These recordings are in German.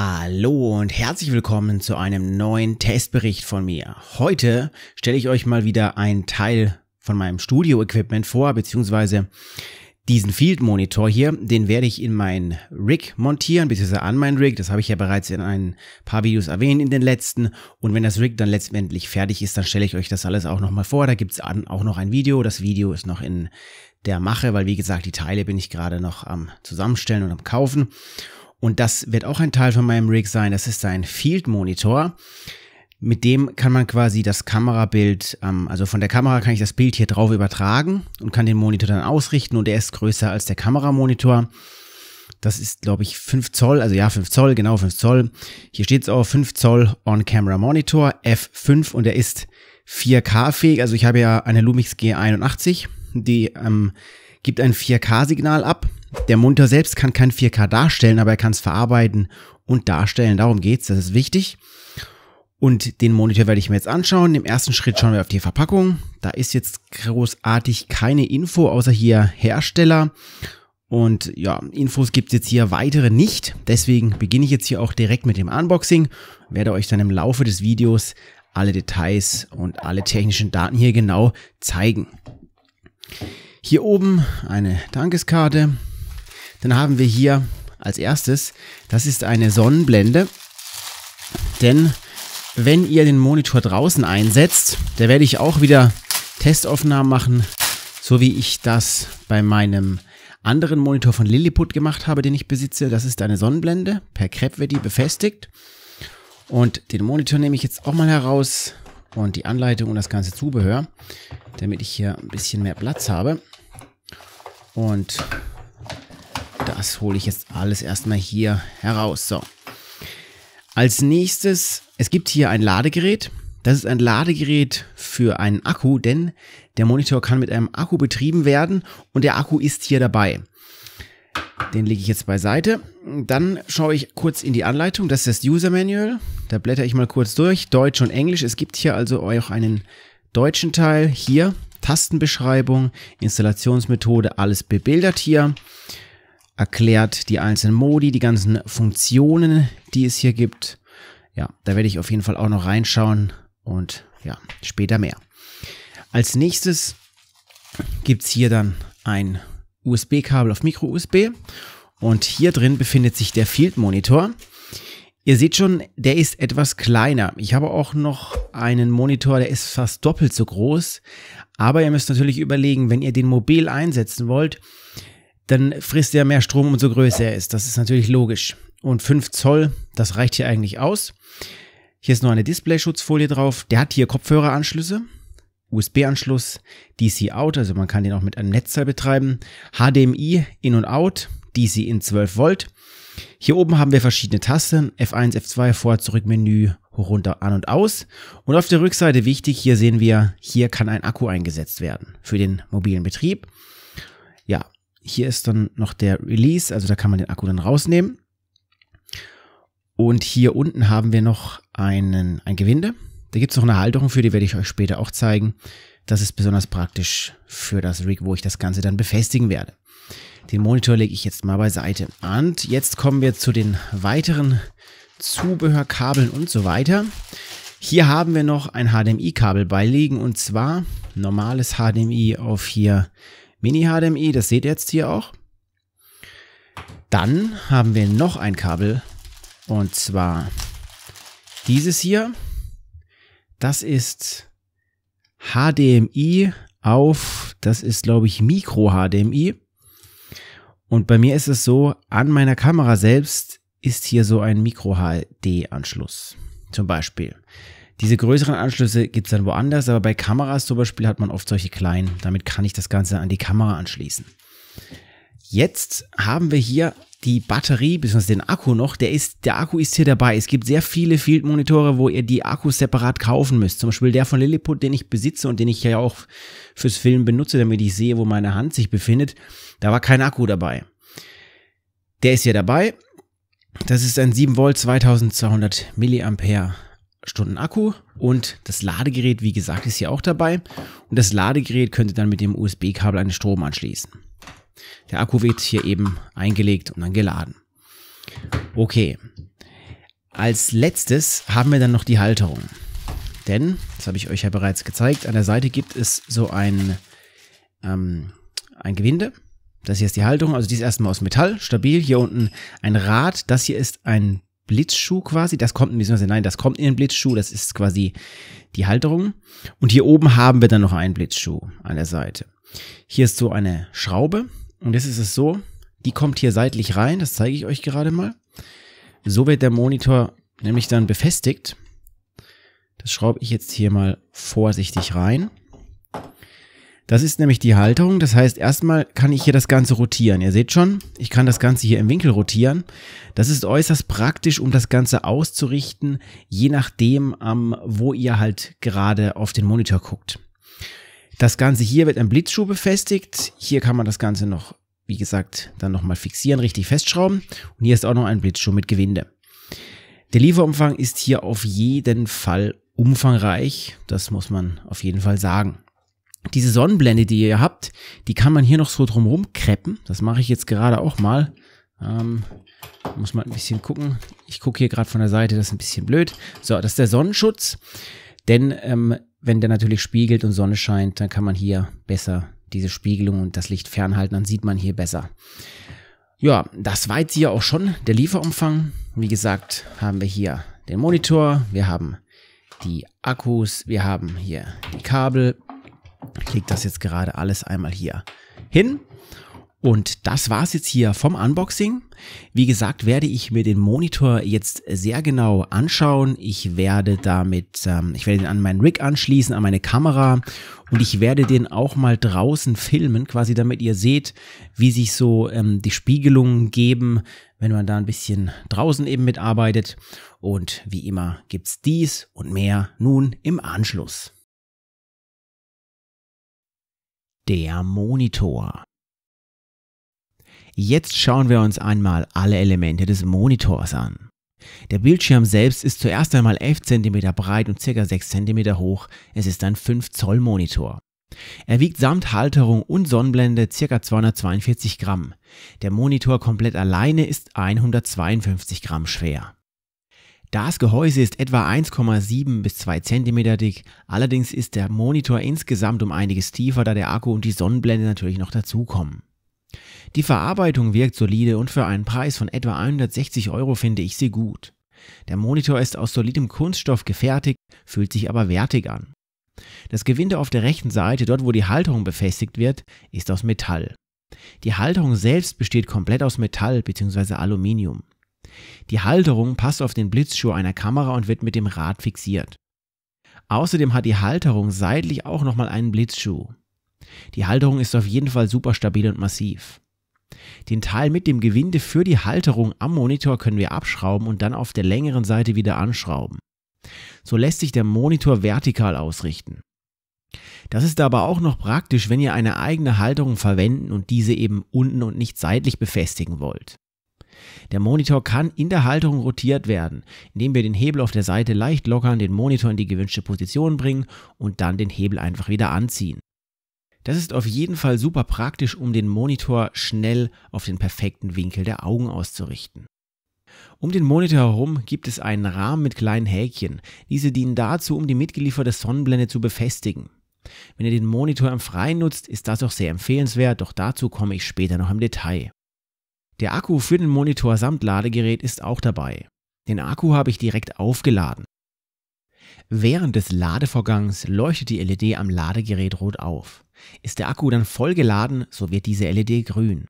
Hallo und herzlich willkommen zu einem neuen Testbericht von mir. Heute stelle ich euch mal wieder einen Teil von meinem Studio-Equipment vor, beziehungsweise diesen Field-Monitor hier. Den werde ich in mein Rig montieren, beziehungsweise an meinen Rig. Das habe ich ja bereits in ein paar Videos erwähnt in den letzten. Und wenn das Rig dann letztendlich fertig ist, dann stelle ich euch das alles auch nochmal vor. Da gibt es auch noch ein Video. Das Video ist noch in der Mache, weil wie gesagt, die Teile bin ich gerade noch am Zusammenstellen und am Kaufen. Und das wird auch ein Teil von meinem Rig sein. Das ist ein Field Monitor. Mit dem kann man quasi das Kamerabild, ähm, also von der Kamera kann ich das Bild hier drauf übertragen und kann den Monitor dann ausrichten und der ist größer als der Kameramonitor. Das ist, glaube ich, 5 Zoll, also ja, 5 Zoll, genau 5 Zoll. Hier steht es auch 5 Zoll On-Camera Monitor F5 und der ist 4K-fähig. Also ich habe ja eine Lumix G81, die ähm, gibt ein 4K-Signal ab. Der Monitor selbst kann kein 4K darstellen, aber er kann es verarbeiten und darstellen. Darum geht's, das ist wichtig. Und den Monitor werde ich mir jetzt anschauen. Im ersten Schritt schauen wir auf die Verpackung. Da ist jetzt großartig keine Info, außer hier Hersteller. Und ja, Infos gibt es jetzt hier weitere nicht. Deswegen beginne ich jetzt hier auch direkt mit dem Unboxing. Werde euch dann im Laufe des Videos alle Details und alle technischen Daten hier genau zeigen. Hier oben eine Dankeskarte. Dann haben wir hier als erstes, das ist eine Sonnenblende. Denn wenn ihr den Monitor draußen einsetzt, da werde ich auch wieder Testaufnahmen machen, so wie ich das bei meinem anderen Monitor von Lilliput gemacht habe, den ich besitze. Das ist eine Sonnenblende, per Crepe wird die befestigt. Und den Monitor nehme ich jetzt auch mal heraus und die Anleitung und das ganze Zubehör, damit ich hier ein bisschen mehr Platz habe. Und das hole ich jetzt alles erstmal hier heraus. So. Als nächstes, es gibt hier ein Ladegerät. Das ist ein Ladegerät für einen Akku, denn der Monitor kann mit einem Akku betrieben werden und der Akku ist hier dabei. Den lege ich jetzt beiseite. Dann schaue ich kurz in die Anleitung. Das ist das User Manual. Da blätter ich mal kurz durch. Deutsch und Englisch. Es gibt hier also auch einen deutschen Teil hier Tastenbeschreibung, Installationsmethode, alles bebildert hier. Erklärt die einzelnen Modi, die ganzen Funktionen, die es hier gibt. Ja, da werde ich auf jeden Fall auch noch reinschauen und ja, später mehr. Als nächstes gibt es hier dann ein USB-Kabel auf Micro-USB und hier drin befindet sich der Field Monitor. Ihr seht schon, der ist etwas kleiner. Ich habe auch noch einen Monitor, der ist fast doppelt so groß. Aber ihr müsst natürlich überlegen, wenn ihr den mobil einsetzen wollt, dann frisst er mehr Strom, umso größer er ist. Das ist natürlich logisch. Und 5 Zoll, das reicht hier eigentlich aus. Hier ist noch eine Display-Schutzfolie drauf. Der hat hier Kopfhöreranschlüsse, USB-Anschluss, DC-Out, also man kann den auch mit einem Netzteil betreiben, HDMI in und out, DC in 12 Volt hier oben haben wir verschiedene Tasten, F1, F2, Vor, Zurück, Menü, runter, an und aus. Und auf der Rückseite wichtig, hier sehen wir, hier kann ein Akku eingesetzt werden für den mobilen Betrieb. Ja, hier ist dann noch der Release, also da kann man den Akku dann rausnehmen. Und hier unten haben wir noch einen, ein Gewinde. Da gibt es noch eine Halterung für, die werde ich euch später auch zeigen. Das ist besonders praktisch für das Rig, wo ich das Ganze dann befestigen werde. Den Monitor lege ich jetzt mal beiseite. Und jetzt kommen wir zu den weiteren Zubehörkabeln und so weiter. Hier haben wir noch ein HDMI-Kabel beilegen und zwar normales HDMI auf hier Mini-HDMI, das seht ihr jetzt hier auch. Dann haben wir noch ein Kabel und zwar dieses hier. Das ist HDMI auf, das ist glaube ich Micro-HDMI. Und bei mir ist es so, an meiner Kamera selbst ist hier so ein Micro-HD-Anschluss. Zum Beispiel. Diese größeren Anschlüsse gibt's dann woanders, aber bei Kameras zum Beispiel hat man oft solche kleinen. Damit kann ich das Ganze an die Kamera anschließen. Jetzt haben wir hier die Batterie bzw. den Akku noch, der ist, der Akku ist hier dabei. Es gibt sehr viele Field-Monitore, wo ihr die Akkus separat kaufen müsst. Zum Beispiel der von Lilliput, den ich besitze und den ich ja auch fürs Filmen benutze, damit ich sehe, wo meine Hand sich befindet. Da war kein Akku dabei. Der ist hier dabei. Das ist ein 7 Volt 2200 Milliampere Stunden Akku und das Ladegerät, wie gesagt, ist hier auch dabei. Und das Ladegerät könnte dann mit dem USB-Kabel einen Strom anschließen. Der Akku wird hier eben eingelegt und dann geladen. Okay. Als letztes haben wir dann noch die Halterung. Denn, das habe ich euch ja bereits gezeigt, an der Seite gibt es so ein, ähm, ein Gewinde. Das hier ist die Halterung, also die ist erstmal aus Metall, stabil. Hier unten ein Rad, das hier ist ein Blitzschuh quasi. Das kommt, nein, das kommt in den Blitzschuh. Das ist quasi die Halterung. Und hier oben haben wir dann noch einen Blitzschuh an der Seite. Hier ist so eine Schraube. Und jetzt ist es so, die kommt hier seitlich rein, das zeige ich euch gerade mal. So wird der Monitor nämlich dann befestigt. Das schraube ich jetzt hier mal vorsichtig rein. Das ist nämlich die Halterung. Das heißt, erstmal kann ich hier das Ganze rotieren. Ihr seht schon, ich kann das Ganze hier im Winkel rotieren. Das ist äußerst praktisch, um das Ganze auszurichten, je nachdem, ähm, wo ihr halt gerade auf den Monitor guckt. Das Ganze hier wird am Blitzschuh befestigt. Hier kann man das Ganze noch, wie gesagt, dann nochmal fixieren, richtig festschrauben. Und hier ist auch noch ein Blitzschuh mit Gewinde. Der Lieferumfang ist hier auf jeden Fall umfangreich. Das muss man auf jeden Fall sagen. Diese Sonnenblende, die ihr habt, die kann man hier noch so drumherum kreppen. Das mache ich jetzt gerade auch mal. Ähm, muss mal ein bisschen gucken. Ich gucke hier gerade von der Seite, das ist ein bisschen blöd. So, das ist der Sonnenschutz. Denn ähm, wenn der natürlich spiegelt und Sonne scheint, dann kann man hier besser diese Spiegelung und das Licht fernhalten, dann sieht man hier besser. Ja, das war jetzt hier auch schon der Lieferumfang. Wie gesagt, haben wir hier den Monitor, wir haben die Akkus, wir haben hier die Kabel. Ich lege das jetzt gerade alles einmal hier hin und das war's jetzt hier vom Unboxing. Wie gesagt, werde ich mir den Monitor jetzt sehr genau anschauen. Ich werde damit, ähm, ich werde ihn an meinen Rig anschließen, an meine Kamera und ich werde den auch mal draußen filmen, quasi damit ihr seht, wie sich so ähm, die Spiegelungen geben, wenn man da ein bisschen draußen eben mitarbeitet. Und wie immer gibt's dies und mehr nun im Anschluss. Der Monitor. Jetzt schauen wir uns einmal alle Elemente des Monitors an. Der Bildschirm selbst ist zuerst einmal 11 cm breit und ca. 6 cm hoch. Es ist ein 5 Zoll Monitor. Er wiegt samt Halterung und Sonnenblende ca. 242 Gramm. Der Monitor komplett alleine ist 152 Gramm schwer. Das Gehäuse ist etwa 1,7 bis 2 cm dick, allerdings ist der Monitor insgesamt um einiges tiefer, da der Akku und die Sonnenblende natürlich noch dazukommen. Die Verarbeitung wirkt solide und für einen Preis von etwa 160 Euro finde ich sie gut. Der Monitor ist aus solidem Kunststoff gefertigt, fühlt sich aber wertig an. Das Gewinde auf der rechten Seite, dort wo die Halterung befestigt wird, ist aus Metall. Die Halterung selbst besteht komplett aus Metall bzw. Aluminium. Die Halterung passt auf den Blitzschuh einer Kamera und wird mit dem Rad fixiert. Außerdem hat die Halterung seitlich auch nochmal einen Blitzschuh. Die Halterung ist auf jeden Fall super stabil und massiv. Den Teil mit dem Gewinde für die Halterung am Monitor können wir abschrauben und dann auf der längeren Seite wieder anschrauben. So lässt sich der Monitor vertikal ausrichten. Das ist aber auch noch praktisch, wenn ihr eine eigene Halterung verwenden und diese eben unten und nicht seitlich befestigen wollt. Der Monitor kann in der Halterung rotiert werden, indem wir den Hebel auf der Seite leicht lockern, den Monitor in die gewünschte Position bringen und dann den Hebel einfach wieder anziehen. Das ist auf jeden Fall super praktisch, um den Monitor schnell auf den perfekten Winkel der Augen auszurichten. Um den Monitor herum gibt es einen Rahmen mit kleinen Häkchen. Diese dienen dazu, um die mitgelieferte Sonnenblende zu befestigen. Wenn ihr den Monitor im Freien nutzt, ist das auch sehr empfehlenswert, doch dazu komme ich später noch im Detail. Der Akku für den Monitor samt Ladegerät ist auch dabei. Den Akku habe ich direkt aufgeladen. Während des Ladevorgangs leuchtet die LED am Ladegerät rot auf. Ist der Akku dann vollgeladen, so wird diese LED grün.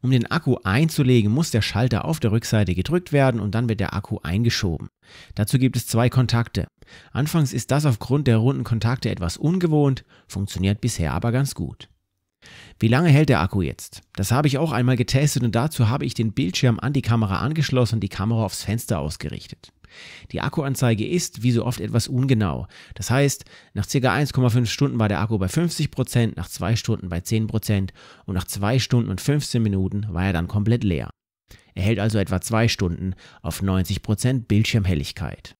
Um den Akku einzulegen, muss der Schalter auf der Rückseite gedrückt werden und dann wird der Akku eingeschoben. Dazu gibt es zwei Kontakte. Anfangs ist das aufgrund der runden Kontakte etwas ungewohnt, funktioniert bisher aber ganz gut. Wie lange hält der Akku jetzt? Das habe ich auch einmal getestet und dazu habe ich den Bildschirm an die Kamera angeschlossen und die Kamera aufs Fenster ausgerichtet. Die Akkuanzeige ist, wie so oft, etwas ungenau. Das heißt, nach ca. 1,5 Stunden war der Akku bei 50%, nach 2 Stunden bei 10% und nach 2 Stunden und 15 Minuten war er dann komplett leer. Er hält also etwa 2 Stunden auf 90% Bildschirmhelligkeit.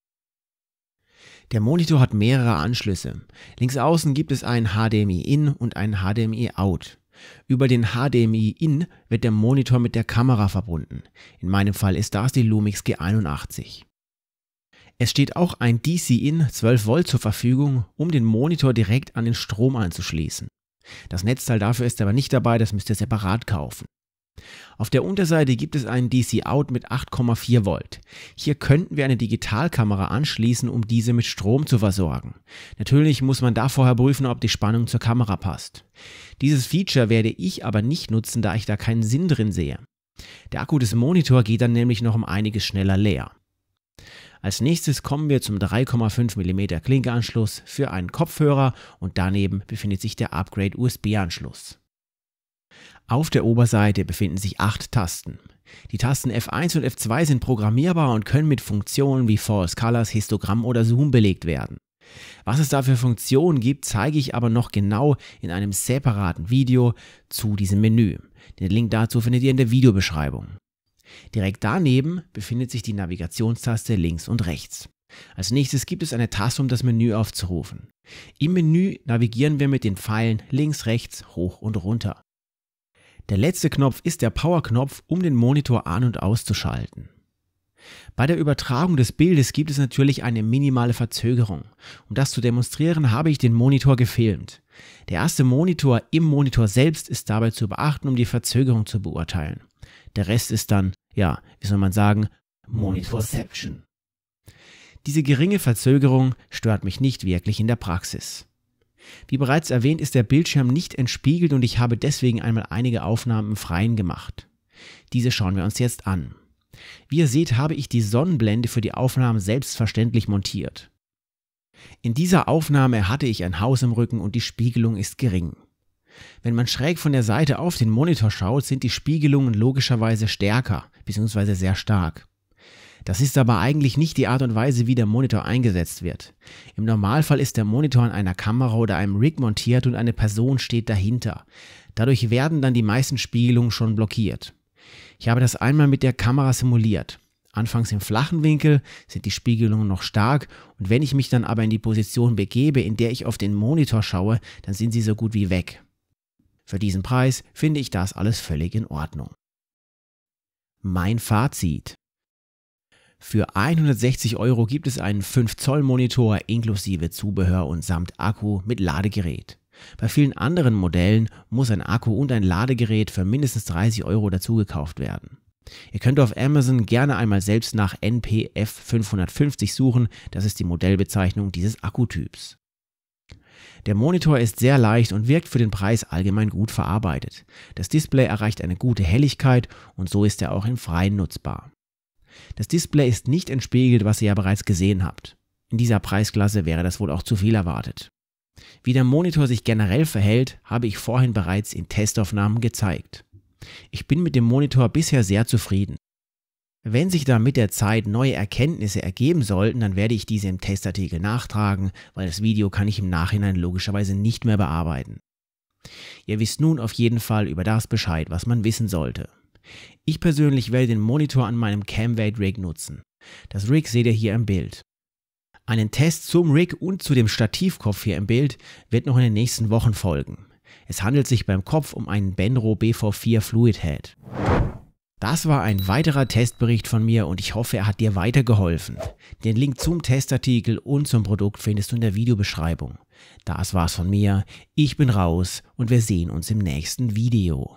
Der Monitor hat mehrere Anschlüsse. Links außen gibt es einen HDMI-In und einen HDMI-Out. Über den HDMI-In wird der Monitor mit der Kamera verbunden. In meinem Fall ist das die Lumix G81. Es steht auch ein DC-In 12 Volt zur Verfügung, um den Monitor direkt an den Strom anzuschließen. Das Netzteil dafür ist aber nicht dabei, das müsst ihr separat kaufen. Auf der Unterseite gibt es einen DC-Out mit 8,4 Volt. Hier könnten wir eine Digitalkamera anschließen, um diese mit Strom zu versorgen. Natürlich muss man da vorher prüfen, ob die Spannung zur Kamera passt. Dieses Feature werde ich aber nicht nutzen, da ich da keinen Sinn drin sehe. Der Akku des Monitor geht dann nämlich noch um einiges schneller leer. Als nächstes kommen wir zum 3,5 mm Klinkeanschluss für einen Kopfhörer und daneben befindet sich der Upgrade USB-Anschluss. Auf der Oberseite befinden sich acht Tasten. Die Tasten F1 und F2 sind programmierbar und können mit Funktionen wie False Colors, Histogramm oder Zoom belegt werden. Was es da für Funktionen gibt, zeige ich aber noch genau in einem separaten Video zu diesem Menü. Den Link dazu findet ihr in der Videobeschreibung. Direkt daneben befindet sich die Navigationstaste links und rechts. Als nächstes gibt es eine Taste, um das Menü aufzurufen. Im Menü navigieren wir mit den Pfeilen links, rechts, hoch und runter. Der letzte Knopf ist der Power-Knopf, um den Monitor an- und auszuschalten. Bei der Übertragung des Bildes gibt es natürlich eine minimale Verzögerung. Um das zu demonstrieren, habe ich den Monitor gefilmt. Der erste Monitor im Monitor selbst ist dabei zu beachten, um die Verzögerung zu beurteilen. Der Rest ist dann ja, wie soll man sagen, Monitorception. Diese geringe Verzögerung stört mich nicht wirklich in der Praxis. Wie bereits erwähnt, ist der Bildschirm nicht entspiegelt und ich habe deswegen einmal einige Aufnahmen im Freien gemacht. Diese schauen wir uns jetzt an. Wie ihr seht, habe ich die Sonnenblende für die Aufnahmen selbstverständlich montiert. In dieser Aufnahme hatte ich ein Haus im Rücken und die Spiegelung ist gering. Wenn man schräg von der Seite auf den Monitor schaut, sind die Spiegelungen logischerweise stärker bzw. sehr stark. Das ist aber eigentlich nicht die Art und Weise, wie der Monitor eingesetzt wird. Im Normalfall ist der Monitor an einer Kamera oder einem Rig montiert und eine Person steht dahinter. Dadurch werden dann die meisten Spiegelungen schon blockiert. Ich habe das einmal mit der Kamera simuliert. Anfangs im flachen Winkel sind die Spiegelungen noch stark und wenn ich mich dann aber in die Position begebe, in der ich auf den Monitor schaue, dann sind sie so gut wie weg. Für diesen Preis finde ich das alles völlig in Ordnung. Mein Fazit. Für 160 Euro gibt es einen 5 Zoll Monitor inklusive Zubehör und samt Akku mit Ladegerät. Bei vielen anderen Modellen muss ein Akku und ein Ladegerät für mindestens 30 Euro dazugekauft werden. Ihr könnt auf Amazon gerne einmal selbst nach NPF 550 suchen, das ist die Modellbezeichnung dieses Akkutyps. Der Monitor ist sehr leicht und wirkt für den Preis allgemein gut verarbeitet. Das Display erreicht eine gute Helligkeit und so ist er auch im Freien nutzbar. Das Display ist nicht entspiegelt, was ihr ja bereits gesehen habt. In dieser Preisklasse wäre das wohl auch zu viel erwartet. Wie der Monitor sich generell verhält, habe ich vorhin bereits in Testaufnahmen gezeigt. Ich bin mit dem Monitor bisher sehr zufrieden. Wenn sich da mit der Zeit neue Erkenntnisse ergeben sollten, dann werde ich diese im Testartikel nachtragen, weil das Video kann ich im Nachhinein logischerweise nicht mehr bearbeiten. Ihr wisst nun auf jeden Fall über das Bescheid, was man wissen sollte. Ich persönlich werde den Monitor an meinem Camweight Rig nutzen. Das Rig seht ihr hier im Bild. Einen Test zum Rig und zu dem Stativkopf hier im Bild wird noch in den nächsten Wochen folgen. Es handelt sich beim Kopf um einen Benro BV4 Fluid Head. Das war ein weiterer Testbericht von mir und ich hoffe, er hat dir weitergeholfen. Den Link zum Testartikel und zum Produkt findest du in der Videobeschreibung. Das war's von mir, ich bin raus und wir sehen uns im nächsten Video.